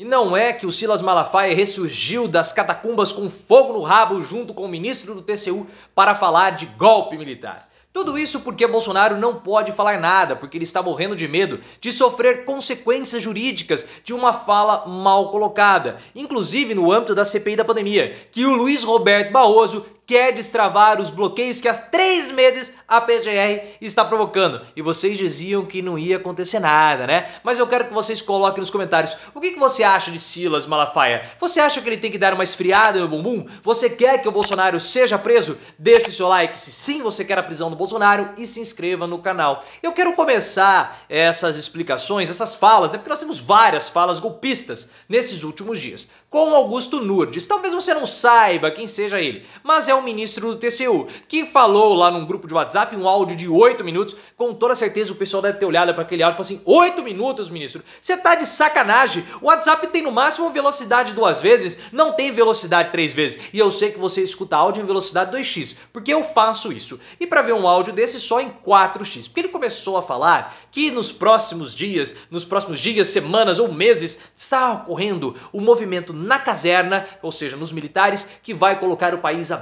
E não é que o Silas Malafaia ressurgiu das catacumbas com fogo no rabo junto com o ministro do TCU para falar de golpe militar. Tudo isso porque Bolsonaro não pode falar nada, porque ele está morrendo de medo de sofrer consequências jurídicas de uma fala mal colocada, inclusive no âmbito da CPI da pandemia, que o Luiz Roberto Barroso quer destravar os bloqueios que há três meses a PGR está provocando. E vocês diziam que não ia acontecer nada, né? Mas eu quero que vocês coloquem nos comentários o que, que você acha de Silas Malafaia. Você acha que ele tem que dar uma esfriada no bumbum? Você quer que o Bolsonaro seja preso? Deixe seu like se sim você quer a prisão do Bolsonaro e se inscreva no canal. Eu quero começar essas explicações, essas falas, né? Porque nós temos várias falas golpistas nesses últimos dias. Com Augusto Nurdes, Talvez você não saiba quem seja ele, mas é um o ministro do TCU, que falou lá num grupo de WhatsApp um áudio de 8 minutos. Com toda certeza o pessoal deve ter olhado para aquele áudio e falou assim: 8 minutos, ministro? Você tá de sacanagem? O WhatsApp tem no máximo velocidade duas vezes, não tem velocidade três vezes. E eu sei que você escuta áudio em velocidade 2x, porque eu faço isso. E para ver um áudio desse só em 4x, porque ele começou a falar que nos próximos dias, nos próximos dias, semanas ou meses, está ocorrendo o um movimento na caserna, ou seja, nos militares, que vai colocar o país abaixo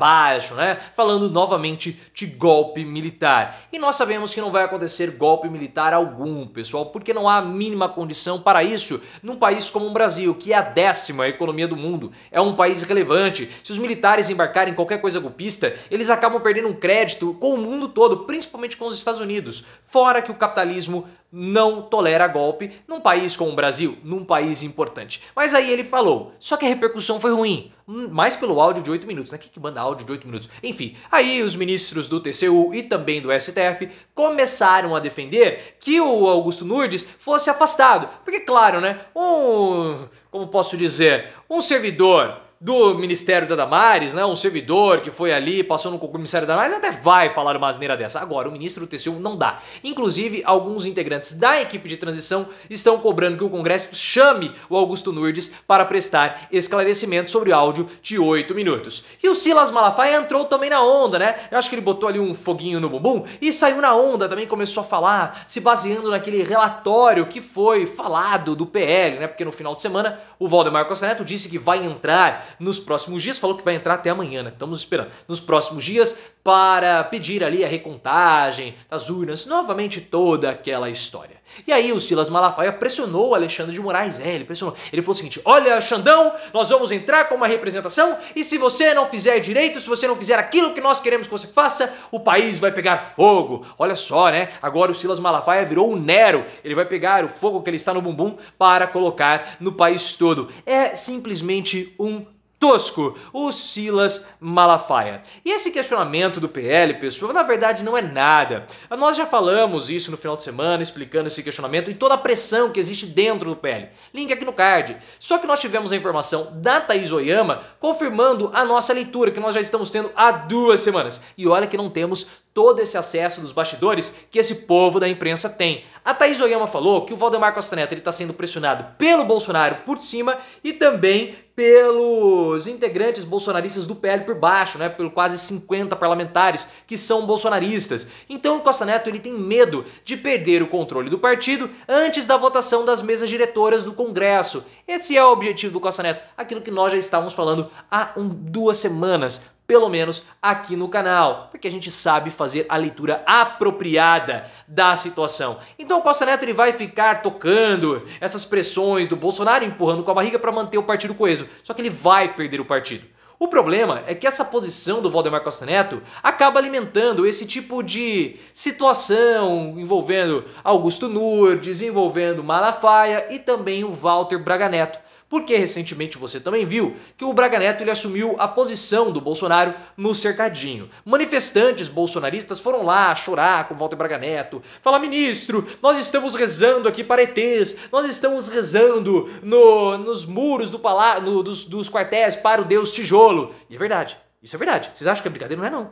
né? Falando novamente de golpe militar. E nós sabemos que não vai acontecer golpe militar algum, pessoal, porque não há a mínima condição para isso num país como o Brasil, que é a décima economia do mundo. É um país relevante. Se os militares embarcarem em qualquer coisa golpista, eles acabam perdendo um crédito com o mundo todo, principalmente com os Estados Unidos. Fora que o capitalismo não tolera golpe num país como o Brasil, num país importante. Mas aí ele falou, só que a repercussão foi ruim, hum, mais pelo áudio de 8 minutos, né? Quem que manda áudio de 8 minutos? Enfim, aí os ministros do TCU e também do STF começaram a defender que o Augusto Nunes fosse afastado. Porque, claro, né? Um. Como posso dizer? Um servidor do Ministério da Damares, né? Um servidor que foi ali, passou no Ministério da Damares, até vai falar uma asneira dessa. Agora, o ministro do TCU não dá. Inclusive, alguns integrantes da equipe de transição estão cobrando que o Congresso chame o Augusto Nunes para prestar esclarecimento sobre o áudio de 8 minutos. E o Silas Malafaia entrou também na onda, né? Eu acho que ele botou ali um foguinho no bumbum e saiu na onda, também começou a falar, se baseando naquele relatório que foi falado do PL, né? Porque no final de semana o Valdemar Costa Neto disse que vai entrar nos próximos dias, falou que vai entrar até amanhã, né? Estamos esperando. Nos próximos dias para pedir ali a recontagem das tá assim, urnas, novamente toda aquela história. E aí o Silas Malafaia pressionou o Alexandre de Moraes, é, ele pressionou. Ele falou o seguinte: "Olha, Xandão, nós vamos entrar com uma representação e se você não fizer direito, se você não fizer aquilo que nós queremos que você faça, o país vai pegar fogo". Olha só, né? Agora o Silas Malafaia virou o Nero. Ele vai pegar o fogo que ele está no bumbum para colocar no país todo. É simplesmente um tosco, o Silas Malafaia. E esse questionamento do PL, pessoal, na verdade não é nada. Nós já falamos isso no final de semana, explicando esse questionamento e toda a pressão que existe dentro do PL. Link aqui no card. Só que nós tivemos a informação da Thaís Oyama confirmando a nossa leitura, que nós já estamos tendo há duas semanas. E olha que não temos todo esse acesso dos bastidores que esse povo da imprensa tem. A Thaís Oyama falou que o Valdemar Costa Neto está sendo pressionado pelo Bolsonaro por cima e também pelos integrantes bolsonaristas do PL por baixo, né, pelo quase 50 parlamentares que são bolsonaristas. Então o Costa Neto ele tem medo de perder o controle do partido antes da votação das mesas diretoras do Congresso. Esse é o objetivo do Costa Neto, aquilo que nós já estávamos falando há um, duas semanas pelo menos aqui no canal, porque a gente sabe fazer a leitura apropriada da situação. Então o Costa Neto ele vai ficar tocando essas pressões do Bolsonaro, empurrando com a barriga para manter o partido coeso, só que ele vai perder o partido. O problema é que essa posição do Valdemar Costa Neto acaba alimentando esse tipo de situação envolvendo Augusto Nunes, envolvendo Malafaia e também o Walter Braga Neto. Porque recentemente você também viu que o Braga Neto ele assumiu a posição do Bolsonaro no cercadinho. Manifestantes bolsonaristas foram lá chorar com Walter Braga Neto, falar: ministro, nós estamos rezando aqui para ETs, nós estamos rezando no, nos muros do palácio, no, dos, dos quartéis para o Deus Tijolo. E é verdade, isso é verdade. Vocês acham que é brincadeira? Não é, não.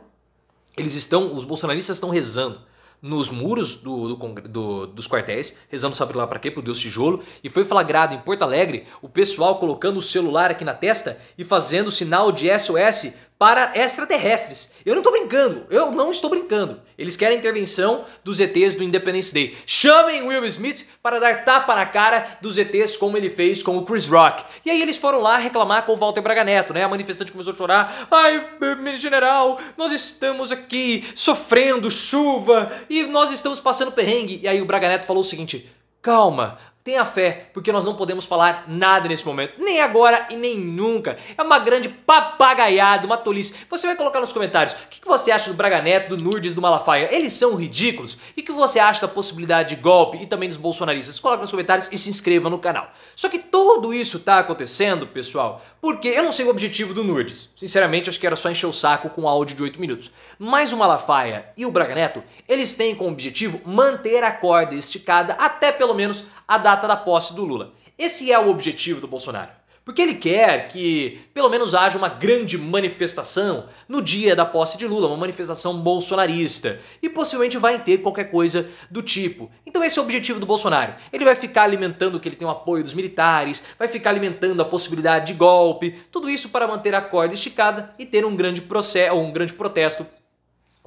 Eles estão, os bolsonaristas estão rezando nos muros do, do, do, dos quartéis, rezando sabe lá para quê, pro Deus Tijolo, e foi flagrado em Porto Alegre o pessoal colocando o celular aqui na testa e fazendo sinal de SOS para extraterrestres. Eu não estou brincando, eu não estou brincando. Eles querem a intervenção dos ETs do Independence Day. Chamem Will Smith para dar tapa na cara dos ETs, como ele fez com o Chris Rock. E aí eles foram lá reclamar com o Walter Braga Neto, né? A manifestante começou a chorar. Ai, meu general, nós estamos aqui sofrendo chuva e nós estamos passando perrengue. E aí o Braga Neto falou o seguinte: calma, Tenha fé, porque nós não podemos falar nada nesse momento, nem agora e nem nunca. É uma grande papagaiada, uma tolice. Você vai colocar nos comentários o que você acha do Braga Neto, do Nurdes, do Malafaia. Eles são ridículos? E o que você acha da possibilidade de golpe e também dos bolsonaristas? Coloca nos comentários e se inscreva no canal. Só que tudo isso tá acontecendo, pessoal, porque eu não sei o objetivo do Nurdes. Sinceramente, acho que era só encher o saco com um áudio de 8 minutos. Mas o Malafaia e o Braga Neto, eles têm como objetivo manter a corda esticada até pelo menos a data da posse do Lula. Esse é o objetivo do Bolsonaro. Porque ele quer que pelo menos haja uma grande manifestação no dia da posse de Lula, uma manifestação bolsonarista. E possivelmente vai ter qualquer coisa do tipo. Então esse é o objetivo do Bolsonaro. Ele vai ficar alimentando que ele tem o apoio dos militares, vai ficar alimentando a possibilidade de golpe, tudo isso para manter a corda esticada e ter um grande processo, um grande protesto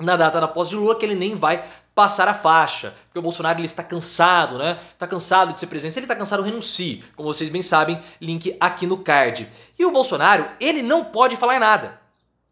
na data da posse de Lula que ele nem vai passar a faixa, porque o Bolsonaro ele está cansado, né? Está cansado de ser presidente. Se ele está cansado, renuncie. Como vocês bem sabem, link aqui no card. E o Bolsonaro, ele não pode falar nada.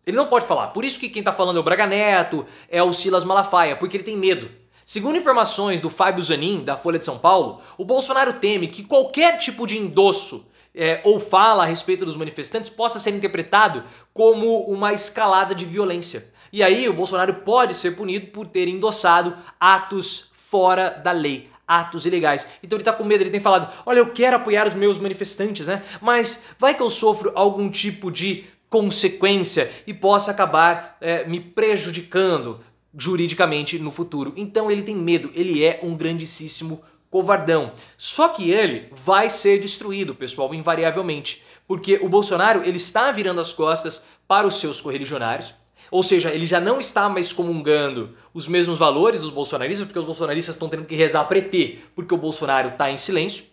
Ele não pode falar. Por isso que quem está falando é o Braga Neto, é o Silas Malafaia, porque ele tem medo. Segundo informações do Fábio Zanin, da Folha de São Paulo, o Bolsonaro teme que qualquer tipo de endosso é, ou fala a respeito dos manifestantes possa ser interpretado como uma escalada de violência. E aí o Bolsonaro pode ser punido por ter endossado atos fora da lei, atos ilegais. Então ele tá com medo, ele tem falado: "Olha, eu quero apoiar os meus manifestantes, né? Mas vai que eu sofro algum tipo de consequência e possa acabar é, me prejudicando juridicamente no futuro. Então ele tem medo, ele é um grandíssimo covardão. Só que ele vai ser destruído, pessoal, invariavelmente, porque o Bolsonaro ele está virando as costas para os seus correligionários, ou seja, ele já não está mais comungando os mesmos valores dos bolsonaristas, porque os bolsonaristas estão tendo que rezar para ET, porque o Bolsonaro está em silêncio.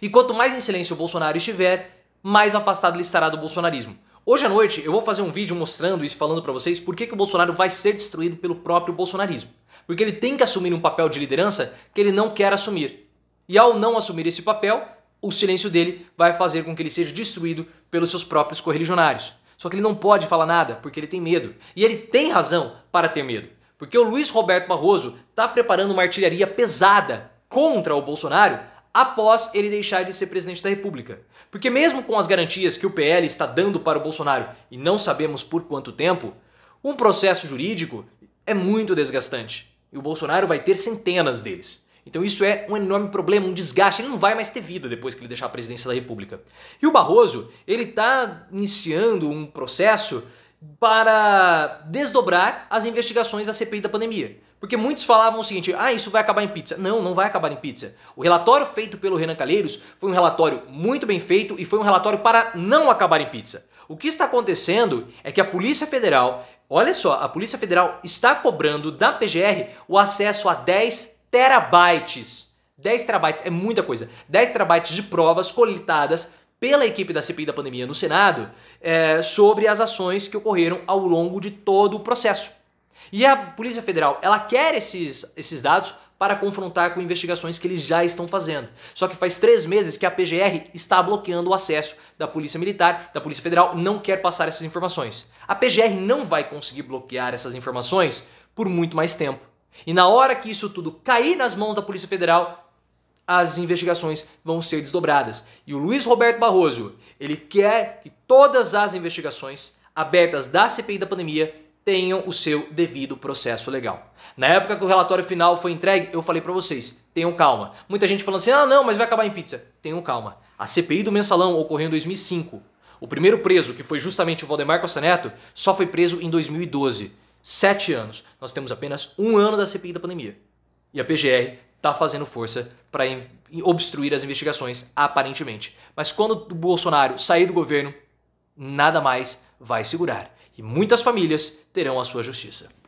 E quanto mais em silêncio o Bolsonaro estiver, mais afastado ele estará do bolsonarismo. Hoje à noite eu vou fazer um vídeo mostrando isso, falando para vocês por que, que o Bolsonaro vai ser destruído pelo próprio bolsonarismo. Porque ele tem que assumir um papel de liderança que ele não quer assumir. E ao não assumir esse papel, o silêncio dele vai fazer com que ele seja destruído pelos seus próprios correligionários. Só que ele não pode falar nada porque ele tem medo. E ele tem razão para ter medo. Porque o Luiz Roberto Barroso está preparando uma artilharia pesada contra o Bolsonaro após ele deixar de ser presidente da República. Porque, mesmo com as garantias que o PL está dando para o Bolsonaro e não sabemos por quanto tempo, um processo jurídico é muito desgastante e o Bolsonaro vai ter centenas deles. Então isso é um enorme problema, um desgaste. Ele não vai mais ter vida depois que ele deixar a presidência da República. E o Barroso, ele está iniciando um processo para desdobrar as investigações da CPI da pandemia. Porque muitos falavam o seguinte: ah, isso vai acabar em pizza. Não, não vai acabar em pizza. O relatório feito pelo Renan Calheiros foi um relatório muito bem feito e foi um relatório para não acabar em pizza. O que está acontecendo é que a Polícia Federal, olha só, a Polícia Federal está cobrando da PGR o acesso a 10 terabytes. 10 terabytes é muita coisa. 10 terabytes de provas coletadas pela equipe da CPI da pandemia no Senado é, sobre as ações que ocorreram ao longo de todo o processo. E a Polícia Federal, ela quer esses, esses dados para confrontar com investigações que eles já estão fazendo. Só que faz três meses que a PGR está bloqueando o acesso da Polícia Militar, da Polícia Federal, não quer passar essas informações. A PGR não vai conseguir bloquear essas informações por muito mais tempo. E na hora que isso tudo cair nas mãos da Polícia Federal, as investigações vão ser desdobradas. E o Luiz Roberto Barroso, ele quer que todas as investigações abertas da CPI da pandemia tenham o seu devido processo legal. Na época que o relatório final foi entregue, eu falei para vocês, tenham calma. Muita gente falando assim: "Ah, não, mas vai acabar em pizza". Tenham calma. A CPI do Mensalão ocorreu em 2005. O primeiro preso, que foi justamente o Valdemar Costa Neto, só foi preso em 2012 sete anos, nós temos apenas um ano da CPI da pandemia. E a PGR está fazendo força para obstruir as investigações, aparentemente. Mas quando o Bolsonaro sair do governo, nada mais vai segurar. E muitas famílias terão a sua justiça.